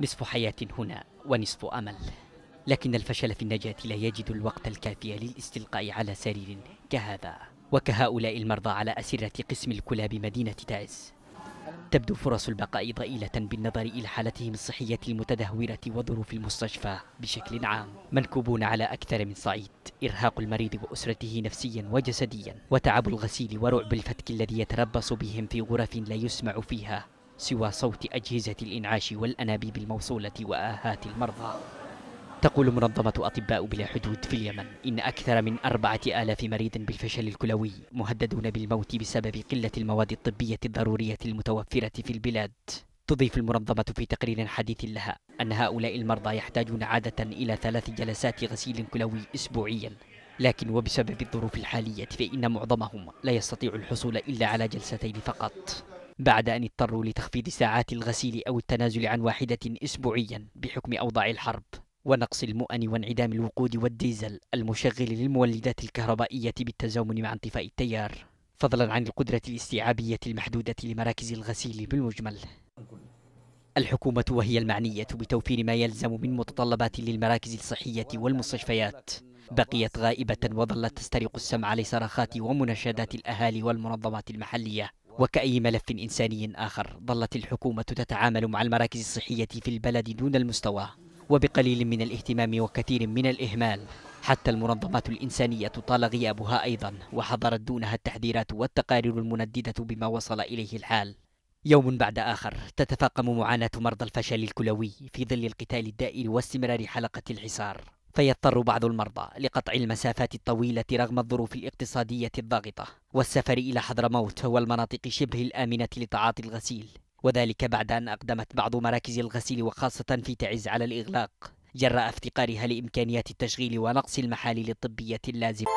نصف حياة هنا ونصف أمل لكن الفشل في النجاة لا يجد الوقت الكافي للاستلقاء على سرير كهذا وكهؤلاء المرضى على أسرة قسم الكلى بمدينة تعز تبدو فرص البقاء ضئيلة بالنظر إلى حالتهم الصحية المتدهورة وظروف المستشفى بشكل عام منكوبون على أكثر من صعيد إرهاق المريض وأسرته نفسيا وجسديا وتعب الغسيل ورعب الفتك الذي يتربص بهم في غرف لا يسمع فيها سوى صوت أجهزة الإنعاش والأنابيب الموصولة وآهات المرضى تقول منظمة أطباء بلا حدود في اليمن إن أكثر من أربعة آلاف مريض بالفشل الكلوي مهددون بالموت بسبب قلة المواد الطبية الضرورية المتوفرة في البلاد تضيف المنظمة في تقرير حديث لها أن هؤلاء المرضى يحتاجون عادة إلى ثلاث جلسات غسيل كلوي أسبوعيا لكن وبسبب الظروف الحالية فإن معظمهم لا يستطيع الحصول إلا على جلستين فقط بعد أن اضطروا لتخفيض ساعات الغسيل أو التنازل عن واحدة أسبوعيا بحكم أوضاع الحرب ونقص المؤن وانعدام الوقود والديزل المشغل للمولدات الكهربائية بالتزامن مع انطفاء التيار فضلا عن القدرة الاستيعابية المحدودة لمراكز الغسيل بالمجمل الحكومة وهي المعنية بتوفير ما يلزم من متطلبات للمراكز الصحية والمستشفيات بقيت غائبة وظلت تسترق السمع لصرخات ومناشدات الأهالي والمنظمات المحلية وكأي ملف إنساني آخر ظلت الحكومة تتعامل مع المراكز الصحية في البلد دون المستوى وبقليل من الاهتمام وكثير من الإهمال حتى المنظمات الإنسانية طال غيابها أيضا وحضرت دونها التحذيرات والتقارير المنددة بما وصل إليه الحال يوم بعد آخر تتفاقم معاناة مرضى الفشل الكلوي في ظل القتال الدائر واستمرار حلقة الحصار فيضطر بعض المرضى لقطع المسافات الطويلة رغم الظروف الاقتصادية الضاغطة والسفر إلى حضرموت والمناطق شبه الآمنة لتعاطي الغسيل وذلك بعد أن أقدمت بعض مراكز الغسيل وخاصة في تعز على الإغلاق جراء افتقارها لإمكانيات التشغيل ونقص المحاليل الطبية اللازمة